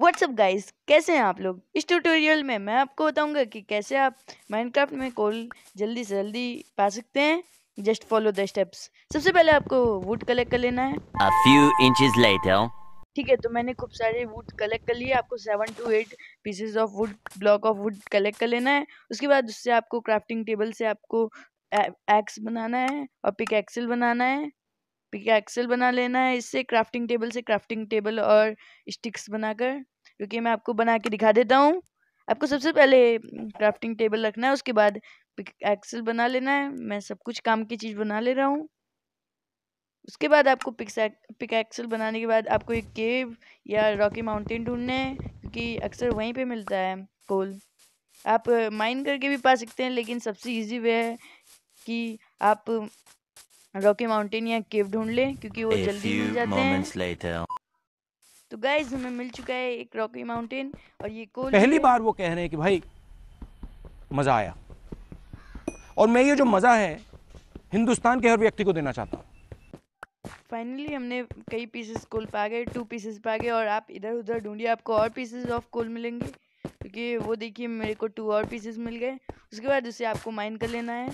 WhatsApp guys कैसे हैं आप लोग इस ट्यूटोरियल में मैं आपको बताऊंगा कि कैसे आप माइनक्राफ्ट में कोल जल्दी से जल्दी पा सकते हैं जस्ट फॉलो द स्टेप्स सबसे पहले आपको वुड कलेक्ट कर लेना है अ फ्यू इंचेस लेटर ठीक है तो मैंने खूब सारे वुड कलेक्ट कर लिए आपको seven two eight pieces of wood block of wood collect कर लेना है उसके बाद उससे आपको क्राफ्टिंग टेबल से आपको एक्स बनाना है और पिक एक्सल बनाना है पिक पिक्सेल बना लेना है इससे क्राफ्टिंग टेबल से क्राफ्टिंग टेबल और स्टिक्स बनाकर क्योंकि मैं आपको बना के दिखा देता हूँ आपको सबसे पहले क्राफ्टिंग टेबल रखना है उसके बाद पिक्सेल बना लेना है मैं सब कुछ काम की चीज़ बना ले रहा हूँ उसके बाद आपको पिक पिकैक्सल बनाने के बाद आपको एक केव या रॉकी माउंटेन ढूंढने हैं क्योंकि अक्सर वहीं पे मिलता है कोल आप माइन करके भी पा सकते हैं लेकिन सबसे ईजी वे है कि आप रॉकी माउंटेन या केव ढूंढ ले क्योंकि वो जल्दी मिल जाते हैं तो गाइज हमें मिल चुका है एक रॉकी माउंटेन और ये कोल पहली बार वो कह रहे हैं कि भाई मज़ा आया और मैं ये जो मज़ा है हिंदुस्तान के हर व्यक्ति को देना चाहता हूँ फाइनली हमने कई पीसेस कोल पा गए टू पीसेस पा गए और आप इधर उधर ढूंढिए आपको और पीसेस ऑफ कोल मिलेंगे क्योंकि वो देखिए मेरे को टू और पीसेस मिल गए उसके बाद उसे आपको माइन कर लेना है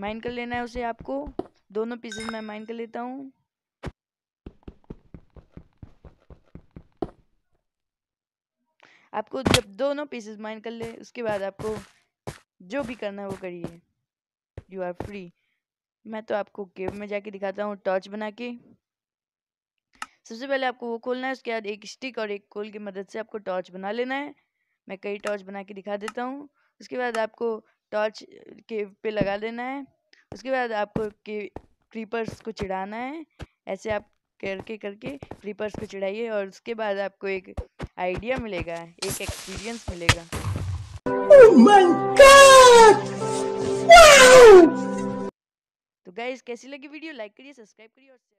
माइन कर लेना है उसे आपको दोनों पीसेस मैं माइन कर लेता हूँ आपको जब दोनों पीसेस माइन कर ले उसके बाद आपको जो भी करना है वो करिए यू आर फ्री मैं तो आपको केव में जाके दिखाता हूँ टॉर्च बना के सबसे पहले आपको वो खोलना है उसके बाद एक स्टिक और एक कोल की मदद से आपको टॉर्च बना लेना है मैं कई टॉर्च बना के दिखा देता हूँ उसके बाद आपको टॉर्च केव पे लगा देना है उसके बाद आपको के क्रीपर्स को चिढ़ाना है ऐसे आप करके करके क्रीपर्स को चिढ़ाइए और उसके बाद आपको एक आइडिया मिलेगा एक एक्सपीरियंस मिलेगा oh तो गाइज कैसी लगी वीडियो लाइक करिए सब्सक्राइब करिए और